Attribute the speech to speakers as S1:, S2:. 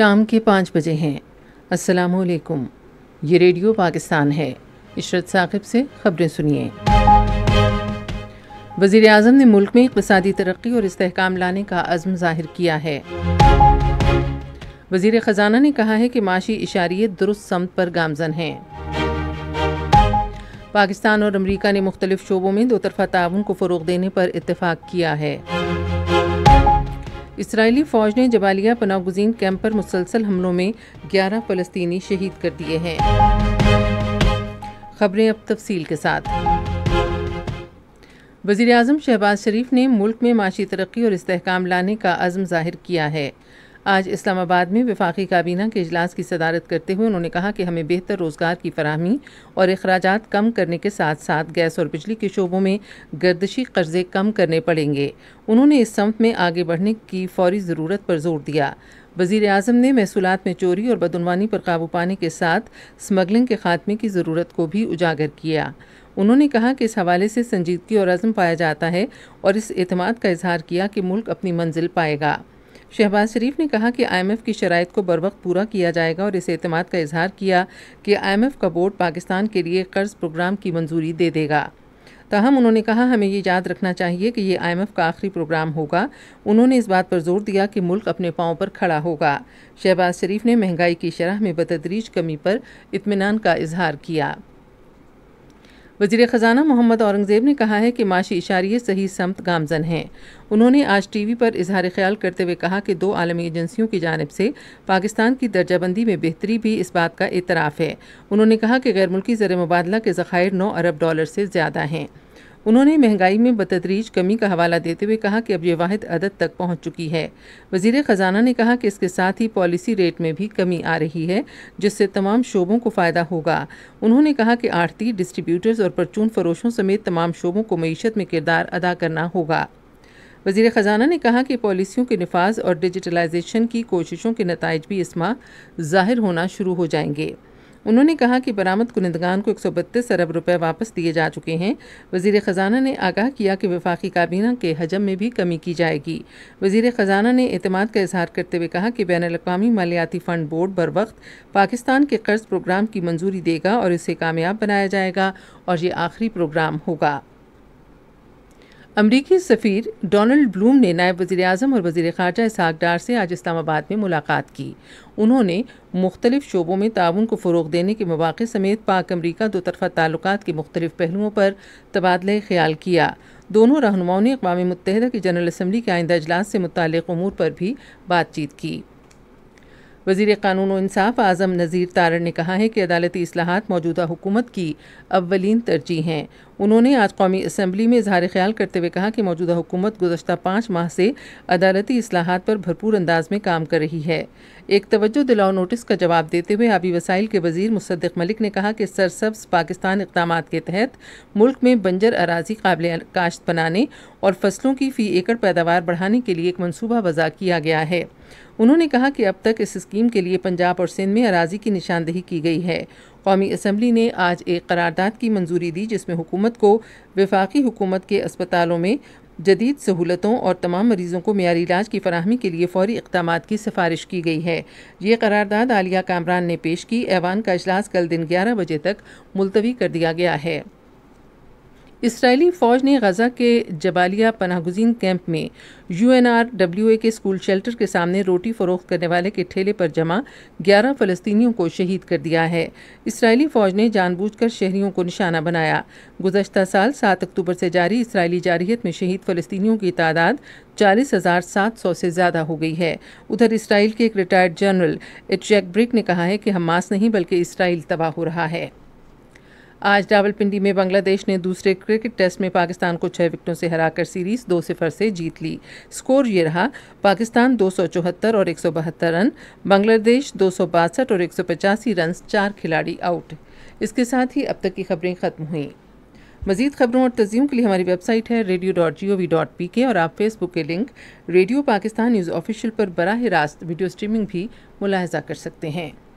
S1: शाम के पाँच बजे हैं अस्सलाम वालेकुम ये रेडियो पाकिस्तान है इशरत साकिब से खबरें सुनिए वजीर अजम ने मुल्क में इकतदी तरक्की और इसकाम लाने का आजम ज़ाहिर किया है वज़ी ख़जाना ने कहा है कि माशी इशारियत दुरुस्त समत पर गामजन हैं पाकिस्तान और अमरीका ने मुख्तलिफ शोबों में दो तरफ़ा ताउन को फ़रोग देने पर इतफ़ाक़ किया है इसराइली फ़ौज ने जबालिया पनागुजीन कैंप पर मुसलसल हमलों में 11 फ़लस्तीनी शहीद कर दिए हैं खबरें अब तफसील के साथ वजीर अजम शहबाज शरीफ ने मुल्क में माशी तरक्की और इसकाम लाने का अज़म ज़ाहिर किया है आज इस्लामाबाद में विफाखी काबीना के अजलास की सदारत करते हुए उन्होंने कहा कि हमें बेहतर रोज़गार की फरहमी और अखराज कम करने के साथ साथ गैस और बिजली के शोबों में गर्दशी कर्जे कम करने पड़ेंगे उन्होंने इस समत में आगे बढ़ने की फौरी ज़रूरत पर जोर दिया वजीर अजम ने महसूलत में चोरी और बदनवानी पर काबू पाने के साथ स्मगलिंग के खात्मे की ज़रूरत को भी उजागर किया उन्होंने कहा कि इस हवाले से संजीदगी और अज़म पाया जाता है और इस अतमाद का इजहार किया कि मुल्क अपनी मंजिल पाएगा शहबाज शरीफ ने कहा कि आई एम एफ़ की शराइ को बर वक्त पूरा किया जाएगा और इस अतमाद का इजहार किया कि आई एम एफ का बोर्ड पाकिस्तान के लिए कर्ज प्रोग्राम की मंजूरी दे देगा ताहम उन्होंने कहा हमें ये याद रखना चाहिए कि ये एफ का आखिरी प्रोग्राम होगा उन्होंने इस बात पर जोर दिया कि मुल्क अपने पाँव पर खड़ा होगा शहबाज शरीफ ने महंगाई की शरह में बतदरीज कमी पर इतमान का इजहार किया वजीर ख़जाना मोहम्मद औरंगज़ेब ने कहा है कि माशी इशारे सही समत गामजन हैं उन्होंने आज टीवी पर इजहार ख्याल करते हुए कहा कि दो आलमी एजेंसियों की जानब से पाकिस्तान की दर्जाबंदी में बेहतरी भी इस बात का एतराफ़ है उन्होंने कहा कि गैर मुल्की ज़र मुबादला के ज़खायर नौ अरब डॉलर से ज़्यादा हैं उन्होंने महंगाई में बतदरीज कमी का हवाला देते हुए कहा कि अब यह वाद अदद तक पहुँच चुकी है वजीर ख़जाना ने कहा कि इसके साथ ही पॉलिसी रेट में भी कमी आ रही है जिससे तमाम शोबों को फ़ायदा होगा उन्होंने कहा कि आढ़ती डिस्ट्रीब्यूटर्स और परचून फरोशों समेत तमाम शोबों को मीशत में किरदार अदा करना होगा वजीर ख़जाना ने कहा कि पॉलिसियों के नफाज और डिजिटलाइजेशन की कोशिशों के नतज भी इस माह ज़ाहिर होना शुरू हो जाएंगे उन्होंने कहा कि बरामद कुनिंदगान को एक सौ बत्तीस अरब रुपये वापस दिए जा चुके हैं वजीर ख़जाना ने आगाह किया कि वफाकी काबीना के हजम में भी कमी की जाएगी वजीर ख़जाना ने अतमाद का इजहार करते हुए कहा कि बैन अवी मालियाती फ़ंड बोर्ड बर वक्त पाकिस्तान के कर्ज प्रोग्राम की मंजूरी देगा और इसे कामयाब बनाया जाएगा और ये आखिरी प्रोग्राम होगा अमरीकी सफ़ीर डोनल्ड ब्लूम ने नायब वज़ी अजम और वज़ी ख़ारजा इसहाक डार से आज इस्लामाबाद में मुलाकात की उन्होंने मुख्तलिफ शोबों में ताउन को फ़रोग देने के मौाक़े समेत पाक अमरीका दो तरफ़ा ताल्लुक के मुख्तलिफ पहलुओं पर तबादला ख्याल किया दोनों रहनुमाओं ने अकवा मुतहद की जनरल असम्बली के आइंदा अजलास से मुतल अमूर पर भी बातचीत की वजीर कानून इंसाफ आज़म नज़ीर तारण ने कहा है कि अदालती असलाहत मौजूदा हुकूमत की अवलिन तरजीह हैं उन्होंने आज कौमी असम्बली में इजहार ख्याल करते हुए कहा कि मौजूदा हुकूमत गुजशत पाँच माह से अदालती असलाहत पर भरपूर अंदाज में काम कर रही है एक तवज्जो दिलाओ नोटिस का जवाब देते हुए आबी वसाइल के वजीर मुसद्दिक मलिक ने कहा कि सरसब्स पाकिस्तान इकदाम के तहत मुल्क में बंजर अराजी काबिल काश्त बनाने और फसलों की फ़ी एकड़ पैदावार बढ़ाने के लिए एक मनसूबा वज़ा किया गया है उन्होंने कहा कि अब तक इस स्कीम के लिए पंजाब और सिंध में अराजी की निशानदेही की गई है कौमी असम्बली ने आज एक करारदाद की मंजूरी दी जिसमें हुकूमत को वफाकी हुकूमत के अस्पतालों में जदीद सहूलतों और तमाम मरीज़ों को मीरी इलाज की फरहमी के लिए फौरी इकदाम की सिफारिश की गई है ये करारदाद आलिया कामरान ने पेश की ऐवान का अजलास कल दिन ग्यारह बजे तक मुलतवी कर दिया गया है इसराइली फ़ौज ने गज़ा के जबालिया पनाहगुजीन कैंप में U N R W A के स्कूल शेल्टर के सामने रोटी फ़रोख्त करने वाले के ठेले पर जमा ग्यारह फ़लस्तियों को शहीद कर दिया है इसराइली फ़ौज ने जानबूझकर शहरीों को निशाना बनाया गुजशत साल सात अक्टूबर से जारी इसराइली जारहीत में शहीद फ़लस्तियों की तादाद चालीस हज़ार सात सौ से ज़्यादा हो गई है उधर इसराइल के एक रिटायर्ड जनरल एचैक ब्रिक ने कहा है कि हमास नहीं बल्कि इसराइल तबाह हो रहा है आज रावलपिंडी में बांग्लादेश ने दूसरे क्रिकेट टेस्ट में पाकिस्तान को छः विकेटों से हराकर सीरीज दो सिफर से जीत ली स्कोर ये रहा पाकिस्तान दो और एक रन बांग्लादेश दो और एक रन चार खिलाड़ी आउट इसके साथ ही अब तक की खबरें ख़त्म हुई मजीद खबरों और तजीम के लिए हमारी वेबसाइट है radio dot G O V dot P K और आप फेसबुक के link radio Pakistan news official पर बरह रास्त वीडियो स्ट्रीमिंग भी मुलाहजा कर सकते हैं